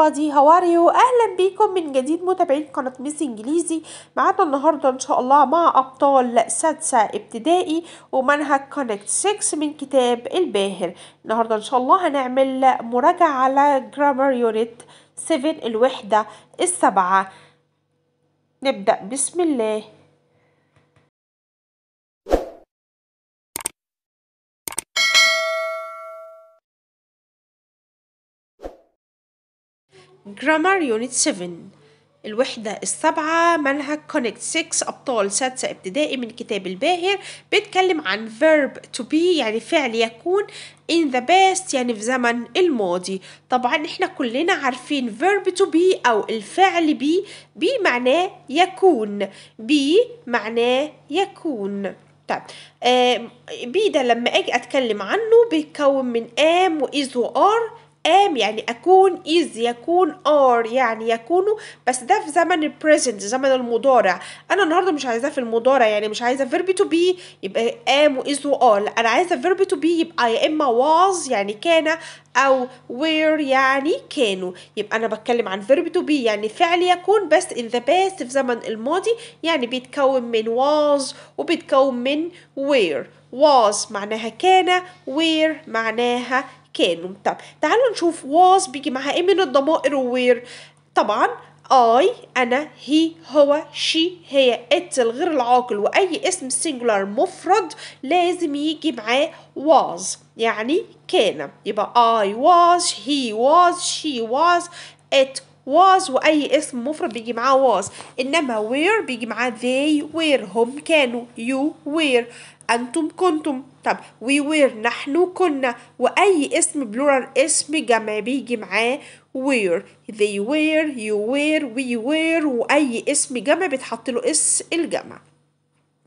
everybody how are you اهلا بيكم من جديد متابعين قناه ميس انجليزي معانا النهارده ان شاء الله مع ابطال سادسه ابتدائي ومنهج كونكت 6 من كتاب الباهر النهارده ان شاء الله هنعمل مراجعه على جرامر يونت 7 الوحده السبعه نبدا بسم الله Grammar Unit 7 الوحدة السابعة منهج Connect 6 أبطال سادسة ابتدائي من كتاب الباهر بيتكلم عن verb to be يعني فعل يكون in the past يعني في زمن الماضي طبعا احنا كلنا عارفين verb to be أو الفعل be be معناه يكون be معناه يكون طيب آه بي ده لما اجي اتكلم عنه بيتكون من ام واذ وار ام يعني اكون از يكون ار يعني يكونوا بس ده في زمن البريزنت زمن المضارع انا النهارده مش عايزاه في المضارع يعني مش عايزه فيرب تو بي يبقى ام واز وار انا عايزه فيرب تو بي يبقى يا اما واز يعني كان او وير يعني كانوا يبقى انا بتكلم عن فيرب تو بي يعني فعل يكون بس ان ذا باست في زمن الماضي يعني بيتكون من واز وبيتكون من وير was معناها كان where معناها كانوا طب تعالوا نشوف واز بيجي معاها ايه من الضمائر وير طبعا اي انا هي هو شي هي ات الغير العاقل واي اسم singular مفرد لازم يجي معاه was يعني كان يبقى I was he was she was it was واي اسم مفرد بيجي معاه was انما were بيجي معاه they were هم كانوا you were انتم كنتم طب we were نحن كنا واي اسم بلورال اسم جمع بيجي معاه were they were you were we were واي اسم جمع بيتحط له اس الجمع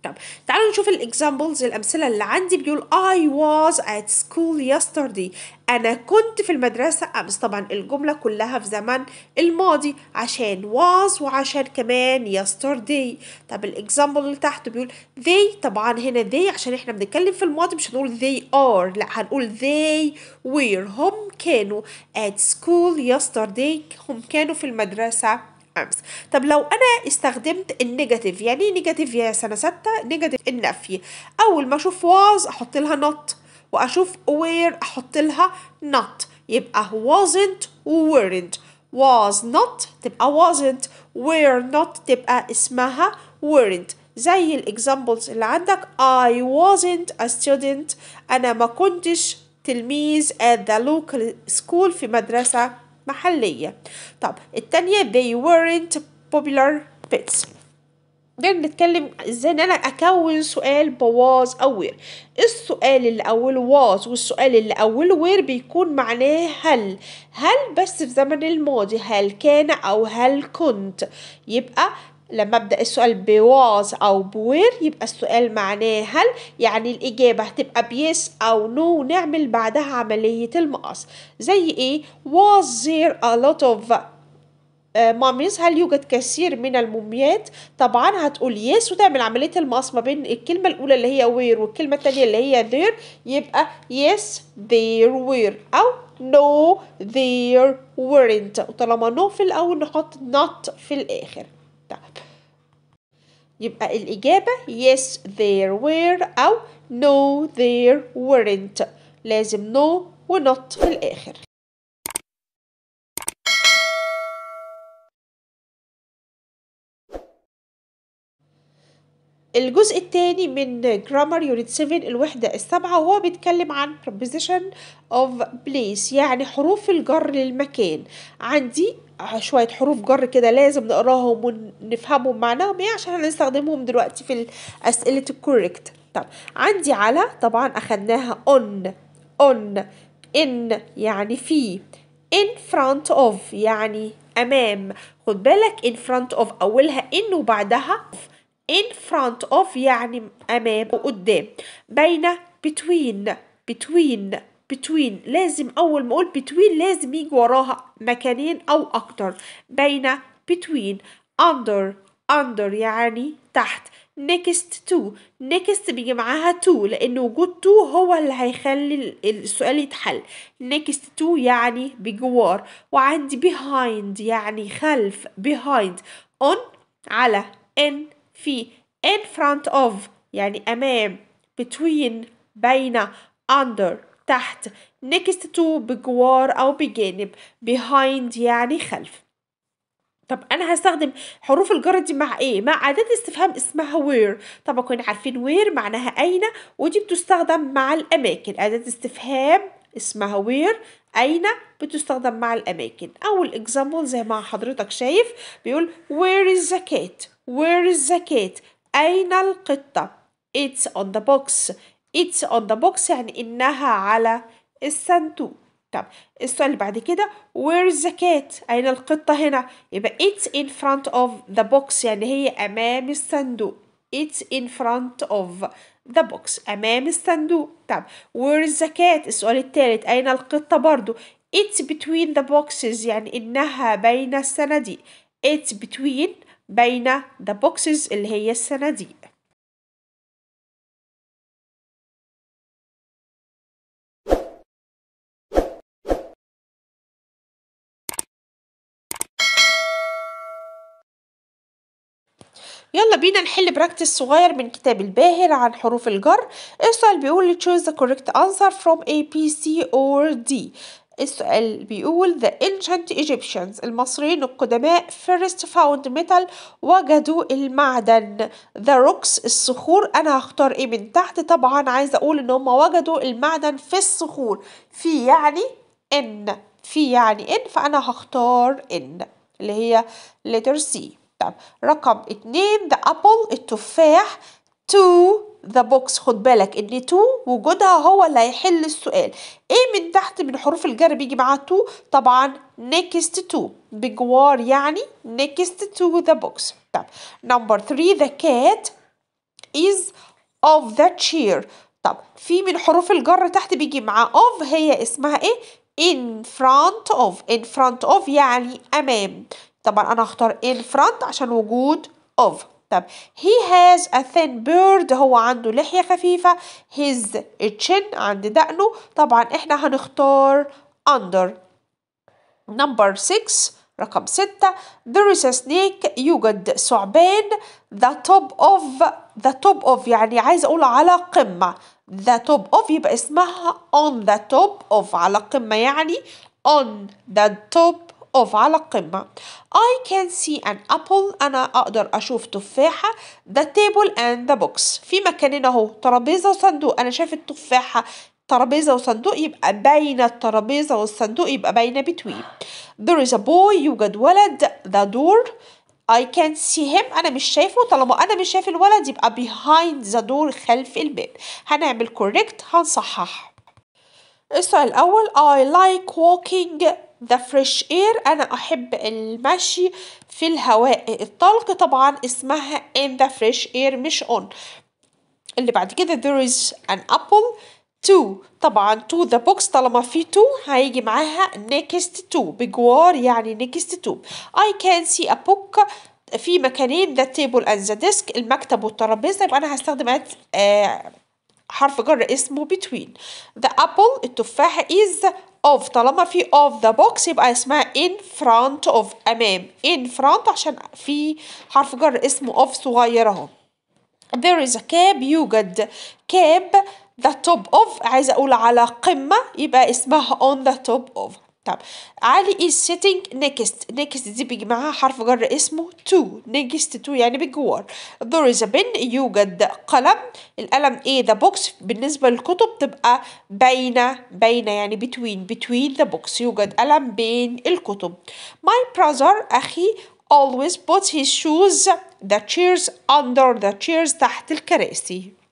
طب تعالوا نشوف الاكزامبلز الامثله اللي عندي بيقول I was at school yesterday انا كنت في المدرسه امس طبعا الجمله كلها في زمن الماضي عشان was وعشان كمان yesterday طب الاكزامبل اللي تحت بيقول they طبعا هنا they عشان احنا بنتكلم في الماضي مش هنقول they are لا هنقول they were هم كانوا at school yesterday هم كانوا في المدرسه أمس طب لو أنا استخدمت النيجاتيف يعني إيه نيجاتيف يا سنة ستة نيجاتيف النفي أول ما أشوف was أحط لها not وأشوف وير أحط لها not يبقى wasn't weren't was not تبقى wasn't were not تبقى اسمها weren't زي الإكزامبلز اللي عندك I wasn't a student أنا ما كنتش تلميذ at the local school في مدرسة محلية طب التانية they weren't popular pets دايما نتكلم ازاي ان انا اكون سؤال بواز او وير السؤال اللي اوله واز والسؤال اللي اوله وير بيكون معناه هل هل بس في زمن الماضي هل كان او هل كنت يبقى لما ابدا السؤال بواز او بوير يبقى السؤال معناه هل يعني الاجابه هتبقى بيس او نو no. نعمل بعدها عمليه المقص زي ايه was there a lot of ماميز آه، هل يوجد كثير من الموميات طبعا هتقول يس وتعمل عمليه المقص ما بين الكلمه الاولى اللي هي وير والكلمه الثانيه اللي هي there يبقى يس there were او no there weren't وطالما no في الاول نحط not في الاخر يبقى الإجابة yes there were أو no there weren't لازم no not في الآخر الجزء الثاني من grammar unit 7 الوحدة السابعة وهو بيتكلم عن preposition of place يعني حروف الجر للمكان عندي شوية حروف جر كده لازم نقراهم ونفهمهم معناهم ايه عشان هنستخدمهم دلوقتي في أسئلة الكوريكت طب عندي على طبعا أخدناها on on in يعني في in front of يعني أمام خد بالك in front of أولها in وبعدها in front of يعني أمام وقدام بين between between بتوين لازم أول ما أقول بتوين لازم يجي وراها مكانين أو أكتر بين بتوين under under يعني تحت next to next بيجي معاها to لأن وجود to هو اللي هيخلي السؤال يتحل next to يعني بجوار وعندي behind يعني خلف behind on على in في in front of يعني أمام between بين under تحت next to بجوار أو بجانب behind يعني خلف طب انا هستخدم حروف الجر دي مع ايه مع اداه استفهام اسمها وير طب كنا عارفين وير معناها اين ودي بتستخدم مع الاماكن اداه استفهام اسمها وير اين بتستخدم مع الاماكن اول example زي ما حضرتك شايف بيقول وير از ذا كات وير از ذا كات اين القطه it's on the box it's on the box يعني إنها على الصندوق طب السؤال اللي بعد كده where's the cat أين القطة هنا يبقى it's in front of the box يعني هي أمام الصندوق it's in front of the box أمام الصندوق طب where's the cat السؤال الثالث أين القطة برضو it's between the boxes يعني إنها بين الصناديق it's between بين the boxes اللي هي الصناديق يلا بينا نحل براكتس صغير من كتاب الباهر عن حروف الجر السؤال بيقول choose the correct answer from A, B, C or D السؤال بيقول The ancient Egyptians المصريين القدماء first found metal وجدوا المعدن The rocks الصخور أنا هختار إيه من تحت طبعا عايزة أقول إن هم وجدوا المعدن في الصخور في يعني إن في يعني إن فأنا هختار إن اللي هي letter C طب رقم اتنين the apple التفاح to the box خد بالك ان to وجودها هو اللي هيحل السؤال ايه من تحت من حروف الجر بيجي معاها to طبعا next to بجوار يعني next to the box طب number three the cat is of the chair طب في من حروف الجر تحت بيجي معاه of هي اسمها ايه in front of in front of يعني امام طبعا انا هختار in إيه front عشان وجود of طب he has a thin beard هو عنده لحية خفيفة his chin عند دقنه طبعا احنا هنختار under number 6 رقم ستة there is a snake يوجد ثعبان the top of the top of يعني عايز أقول على قمة the top of يبقى اسمها on the top of على قمة يعني on the top اوف على القمة I can see an apple أنا أقدر أشوف تفاحة the table and the box في مكاننا أهو ترابيزة وصندوق أنا شايف التفاحة ترابيزة وصندوق يبقى بين الترابيزة والصندوق يبقى بين between there is a boy يوجد ولد the door I can see him أنا مش شايفه طالما أنا مش شايف الولد يبقى behind the door خلف الباب هنعمل correct هنصحح السؤال الأول I like walking ذا فريش اير انا احب المشي في الهواء الطلق طبعا اسمها in the fresh air مش on اللي بعد كده there is an apple to طبعا to the box طالما في to هيجي معاها next to بجوار يعني next to I can see a book في مكانين ذا table and the desk المكتب والترابيزة يبقى أنا هستخدم آه حرف جر اسمه between the apple التفاحة is of طالما في of the box يبقى اسمها in front of أمام in front عشان في حرف جر اسمه of صغير اهو there is a cab يوجد cab the top of عايزة أقول على قمة يبقى اسمها on the top of طب علي is sitting next next دي بيجي معاها حرف جر اسمه to next to يعني بجوار there is a pen يوجد قلم القلم ايه the box بالنسبة للكتب تبقى بين بين يعني between between the books يوجد قلم بين الكتب my brother أخي always puts his shoes the chairs under the chairs تحت الكراسي